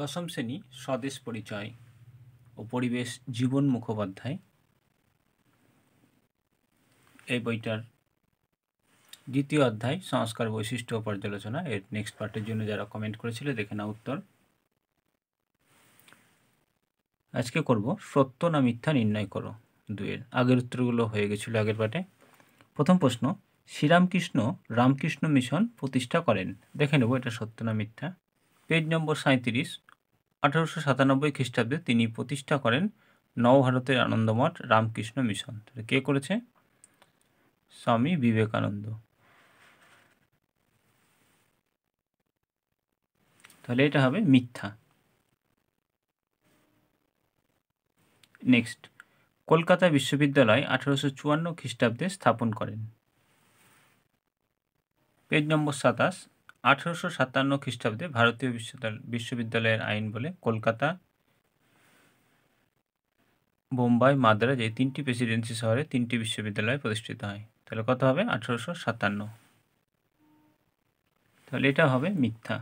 দশম শ্রেণী স্বদেশ পরিচয় ও পরিবেশ জীবন মুখোপাধ্যায় এই বইটার দ্বিতীয় অধ্যায় সংস্কার বৈশিষ্ট্য পর্যালোচনা এর নেক্সট পার্টের জন্য যারা কমেন্ট করেছিল দেখে না উত্তর আজকে করব সত্য না মিথ্যা নির্ণয় করো দুয়ের আগের উত্তরগুলো হয়ে গেছিল আগের পাটে প্রথম প্রশ্ন শ্রীরামকৃষ্ণ রামকৃষ্ণ মিশন প্রতিষ্ঠা করেন দেখে নেব এটা সত্য না মিথ্যা পেজ নম্বর সাঁত্রিশ আঠারোশো সাতানব্বই খ্রিস্টাব্দে তিনি প্রতিষ্ঠা করেন নবভারতের আনন্দমঠ রামকৃষ্ণ মিশন কে করেছে স্বামী বিবেকানন্দ তাহলে এটা হবে মিথ্যা নেক্সট কলকাতা বিশ্ববিদ্যালয় আঠারোশো চুয়ান্ন খ্রিস্টাব্দে স্থাপন করেন পেজ নম্বর সাতাশ আঠারোশো সাতান্ন খ্রিস্টাব্দে ভারতীয় বিশ্ববিদ্যালয়ের আইন বলে কলকাতা বোম্বাই মাদ্রাজ এই তিনটি প্রেসিডেন্সি শহরে তিনটি বিশ্ববিদ্যালয় প্রতিষ্ঠিত হয় তাহলে কত হবে আঠারোশো সাতান্ন তাহলে এটা হবে মিথ্যা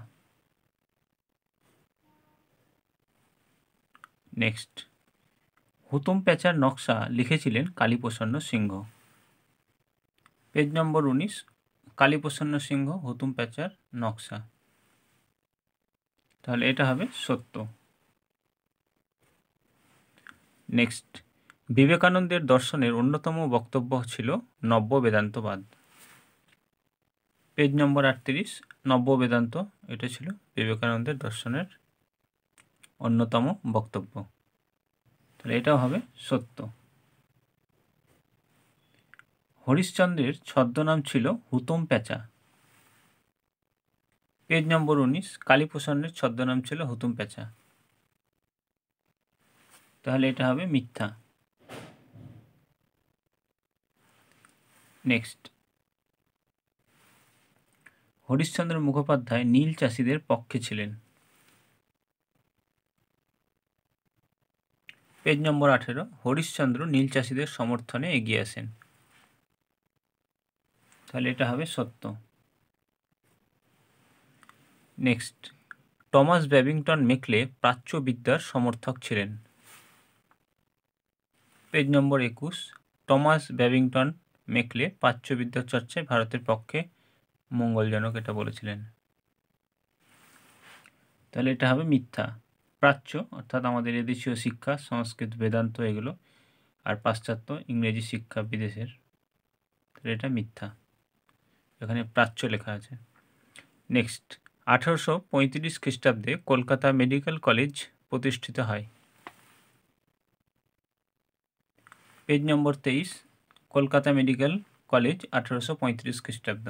নেক্সট হুতুম প্যাচার নকশা লিখেছিলেন কালীপ্রসন্ন সিংহ পেজ নম্বর উনিশ কালীপ্রসন্ন সিংহ হুতুম প্যাচার নকশা তাহলে এটা হবে সত্য নেক্সট বিবেকানন্দের দর্শনের অন্যতম বক্তব্য ছিল নব্য বেদান্তবাদ পেজ নম্বর আটত্রিশ নব্য বেদান্ত এটা ছিল বিবেকানন্দের দর্শনের অন্যতম বক্তব্য তাহলে এটাও হবে সত্য হরিশ্চন্দ্রের ছদ্মনাম ছিল হুতম প্যাঁচা পেজ নম্বর উনিশ কালীপ্রসন্নের ছদ্মনাম ছিল হুতুম প্যাঁচা তাহলে এটা হবে মিথ্যা নেক্সট হরিশ্চন্দ্র মুখোপাধ্যায় নীল চাষিদের পক্ষে ছিলেন পেজ নম্বর আঠেরো হরিশ্চন্দ্র নীল চাষিদের সমর্থনে এগিয়ে আসেন তাহলে এটা হবে সত্য নেক্সট টমাস ব্যাবিংটন মেকলে প্রাচ্যবিদ্যার সমর্থক ছিলেন পেজ নম্বর একুশ টমাস ব্যাবিংটন মেকলে প্রাচ্যবিদ্যার চর্চায় ভারতের পক্ষে মঙ্গলজনক এটা বলেছিলেন তাহলে এটা হবে মিথ্যা প্রাচ্য অর্থাৎ আমাদের এদেশীয় শিক্ষা সংস্কৃত বেদান্ত এগুলো আর পাশ্চাত্য ইংরেজি শিক্ষা বিদেশের তাহলে এটা মিথ্যা এখানে প্রাচ্য লেখা আছে নেক্সট আঠারোশো পঁয়ত্রিশ খ্রিস্টাব্দে কলকাতা মেডিকেল কলেজ প্রতিষ্ঠিত হয় পেজ নম্বর তেইশ কলকাতা মেডিকেল কলেজ আঠারোশো পঁয়ত্রিশ খ্রিস্টাব্দ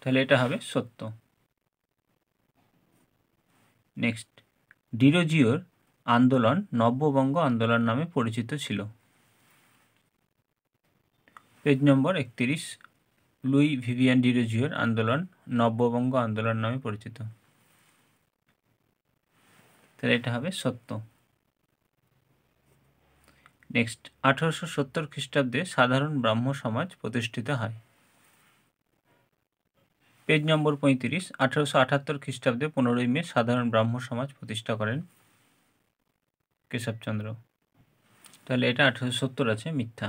তাহলে এটা হবে সত্য নেক্সট ডিরোজিওর আন্দোলন নব্যবঙ্গ আন্দোলন নামে পরিচিত ছিল পেজ নম্বর একত্রিশ লুই ভিভিয়ান ডিরোজিওর আন্দোলন নব্যবঙ্গ আন্দোলন নামে পরিচিত তাহলে এটা হবে সত্য নেক্সট আঠারোশো সত্তর খ্রিস্টাব্দে সাধারণ ব্রাহ্ম সমাজ প্রতিষ্ঠিত হয় পেজ নম্বর পঁয়ত্রিশ আঠারোশো আঠাত্তর খ্রিস্টাব্দে পনেরোই মে সাধারণ ব্রাহ্ম সমাজ প্রতিষ্ঠা করেন কেশবচন্দ্র তাহলে এটা আঠারোশো সত্তর আছে মিথ্যা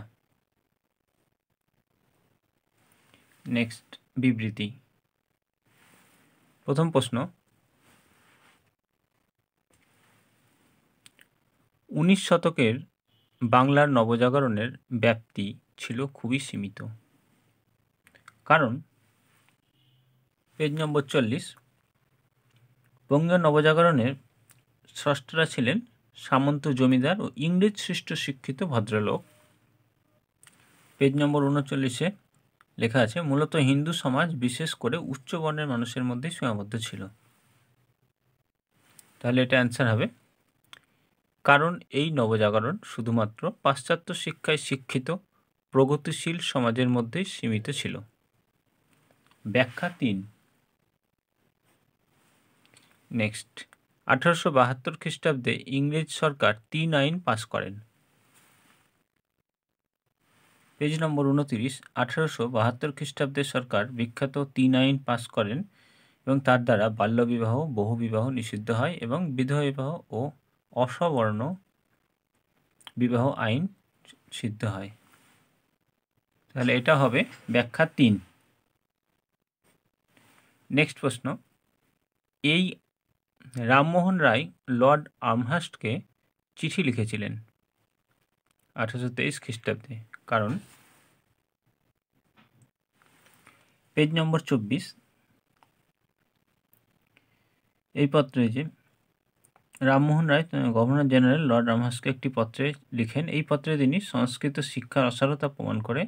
নেক্সট বিবৃতি প্রথম প্রশ্ন উনিশ শতকের বাংলার নবজাগরণের ব্যাপ্তি ছিল খুবই সীমিত কারণ পেজ নম্বর চল্লিশ বঙ্গীয় নবজাগরণের স্রষ্টরা ছিলেন সামন্ত জমিদার ও ইংরেজ সৃষ্ট শিক্ষিত ভদ্রলোক পেজ নম্বর উনচল্লিশে লেখা আছে মূলত হিন্দু সমাজ বিশেষ করে উচ্চ বর্ণের মানুষের মধ্যে সীমাবদ্ধ ছিল তাহলে এটা অ্যান্সার হবে কারণ এই নবজাগরণ শুধুমাত্র পাশ্চাত্য শিক্ষায় শিক্ষিত প্রগতিশীল সমাজের মধ্যেই সীমিত ছিল ব্যাখ্যা তিন নেক্সট আঠারোশো বাহাত্তর খ্রিস্টাব্দে ইংরেজ সরকার তিন আইন পাশ করেন পেজ নম্বর উনতিরিশ আঠারোশো বাহাত্তর খ্রিস্টাব্দে সরকার বিখ্যাত তিন আইন পাশ করেন এবং তার দ্বারা বাল্যবিবাহ বহুবিবাহ নিষিদ্ধ হয় এবং বিধবা বিবাহ ও অসবর্ণ বিবাহ আইন সিদ্ধ হয় তাহলে এটা হবে ব্যাখ্যা তিন নেক্সট প্রশ্ন এই রামমোহন রায় লর্ড আমহাস্টকে চিঠি লিখেছিলেন আঠারোশো তেইশ খ্রিস্টাব্দে কারণ পেজ নম্বর চব্বিশ এই পত্রে যে Rammohan Roy governor general lord রামহাসকে একটি পত্রে লিখেন এই পত্রে তিনি সংস্কৃত শিক্ষার অসারতা প্রমাণ করে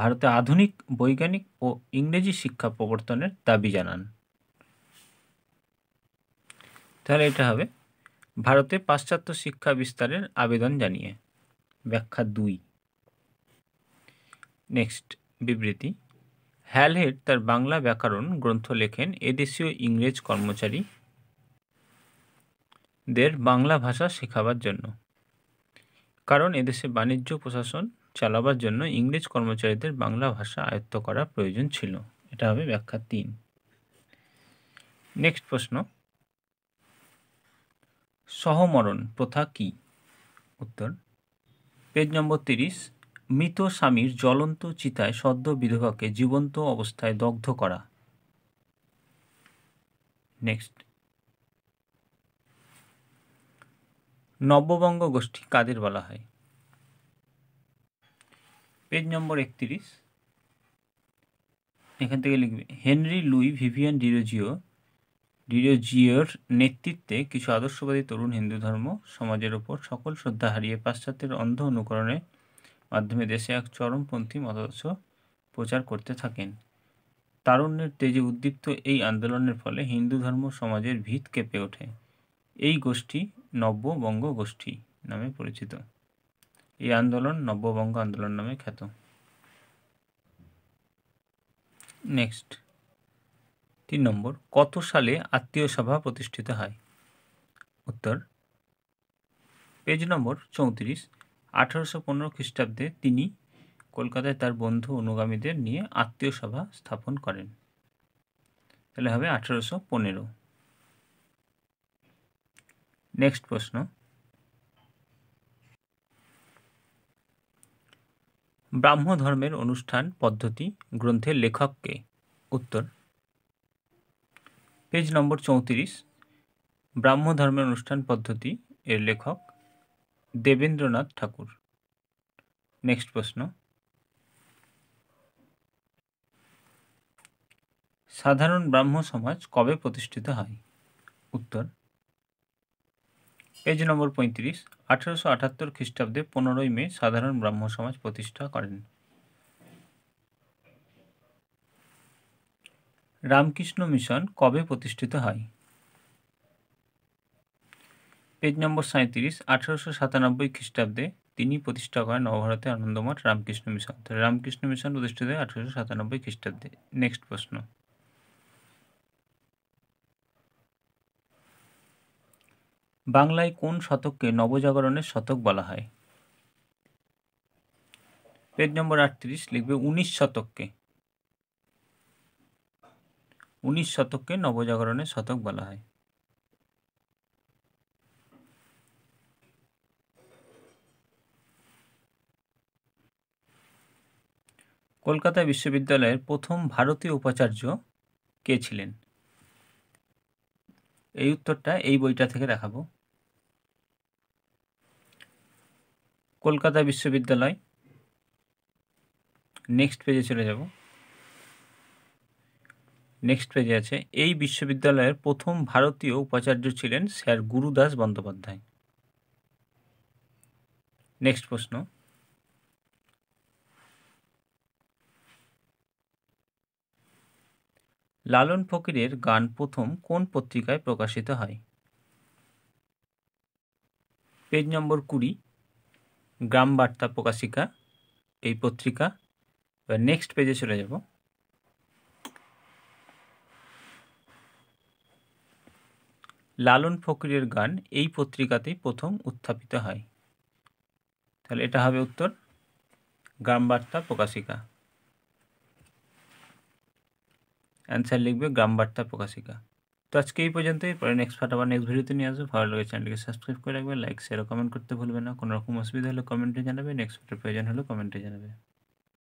ভারতে আধুনিক বৈজ্ঞানিক ও ইংরেজি শিক্ষা প্রবর্তনের দাবি জানান তাহলে এটা হবে ভারতে পাশ্চাত্য শিক্ষা বিস্তারের আবেদন জানিয়ে ব্যাখ্যা দুই নেক্সট বিবৃতি হ্যালহেড তার বাংলা ব্যাকরণ গ্রন্থ লেখেন এদেশীয় ইংরেজ কর্মচারী দের বাংলা ভাষা শেখাবার জন্য কারণ এদেশে বাণিজ্য প্রশাসন চালাবার জন্য ইংরেজ কর্মচারীদের বাংলা ভাষা আয়ত্ত করা প্রয়োজন ছিল এটা হবে ব্যাখ্যা তিন নেক্সট প্রশ্ন সহমরণ প্রথা কি উত্তর পেজ নম্বর তিরিশ মৃত স্বামীর জ্বলন্ত চিতায় সদ্য বিধবাকে জীবন্ত অবস্থায় দগ্ধ করা নেক্সট নববঙ্গ গোষ্ঠী কাদের বলা হয় পেজ নম্বর একত্রিশ এখান থেকে লিখবে হেনরি লুই ভিভিয়ান ডিরোজিও ডিরোজিওর নেতৃত্বে কিছু আদর্শবাদী তরুণ হিন্দু ধর্ম সমাজের ওপর সকল শ্রদ্ধা হারিয়ে পাশ্চাত্যের অন্ধ অনুকরণে মাধ্যমে দেশে এক চরমপন্থী মতাদর্শ প্রচার করতে থাকেন তারুণ্যের তেজে উদ্দীপ্ত এই আন্দোলনের ফলে হিন্দু ধর্ম সমাজের ভিত কেঁপে ওঠে এই গোষ্ঠী নব্যবঙ্গ গোষ্ঠী নামে পরিচিত এই আন্দোলন নব্যবঙ্গ আন্দোলন নামে খ্যাত নেক্সট তিন নম্বর কত সালে আত্মীয় সভা প্রতিষ্ঠিত হয় উত্তর পেজ নম্বর চৌত্রিশ আঠারোশো পনেরো খ্রিস্টাব্দে তিনি কলকাতায় তার বন্ধু অনুগামীদের নিয়ে আত্মীয় সভা স্থাপন করেন তাহলে হবে আঠারোশো পনেরো নেক্সট প্রশ্ন ব্রাহ্ম ধর্মের অনুষ্ঠান পদ্ধতি গ্রন্থের লেখককে উত্তর পেজ নম্বর চৌত্রিশ ব্রাহ্ম ধর্মের অনুষ্ঠান পদ্ধতি এর লেখক দেবেন্দ্রনাথ ঠাকুর নেক্সট প্রশ্ন সাধারণ ব্রাহ্ম সমাজ কবে প্রতিষ্ঠিত হয় উত্তর পেজ নম্বর পঁয়ত্রিশ আঠারোশো আটাত্তর খ্রিস্টাব্দে পনেরোই মে সাধারণ ব্রাহ্ম সমাজ প্রতিষ্ঠা করেন রামকৃষ্ণ মিশন কবে প্রতিষ্ঠিত হয় পেজ নম্বর সাঁত্রিশ আঠারোশো সাতানব্বই খ্রিস্টাব্দে তিনি প্রতিষ্ঠা করেন নবভারতে আনন্দমঠ রামকৃষ্ণ মিশন রামকৃষ্ণ মিশন প্রতিষ্ঠিত হয় আঠারোশো সাতানব্বই খ্রিস্টাব্দে নেক্সট প্রশ্ন বাংলায় কোন শতককে নবজাগরণের শতক বলা হয় পেজ নম্বর আটত্রিশ লিখবে উনিশ শতককে উনিশ শতককে নবজাগরণের শতক বলা হয় কলকাতা বিশ্ববিদ্যালয়ের প্রথম ভারতীয় উপাচার্য কে ছিলেন এই উত্তরটা এই বইটা থেকে দেখাবো কলকাতা বিশ্ববিদ্যালয় নেক্সট পেজে চলে যাব নেক্সট পেজে আছে এই বিশ্ববিদ্যালয়ের প্রথম ভারতীয় উপাচার্য ছিলেন স্যার গুরুদাস বন্দ্যোপাধ্যায় নেক্সট প্রশ্ন লালন ফকিরের গান প্রথম কোন পত্রিকায় প্রকাশিত হয় পেজ নম্বর কুড়ি গ্রাম বার্তা প্রকাশিকা এই পত্রিকা এবার নেক্সট পেজে চলে যাব লালন ফকিরের গান এই পত্রিকাতেই প্রথম উত্থাপিত হয় তাহলে এটা হবে উত্তর গ্রাম বার্তা প্রকাশিকা অ্যান্সার লিখবে গ্রাম বার্তা প্রকাশিকা তো আজকে এই পর্যন্তই পরে নেক্সট পার্ট আবার নেক্সট ভিডিওতে নিয়ে আসবো ভালো লাগে চ্যানেলকে সাবস্ক্রাইব করে রাখবে লাইক শেয়ার কমেন্ট করতে ভুলবে না কোনো রকম অসুবিধা হলে কমেন্টে জানাবে নেক্সট পার্টের প্রয়োজন হলে কমেন্টে জানাবে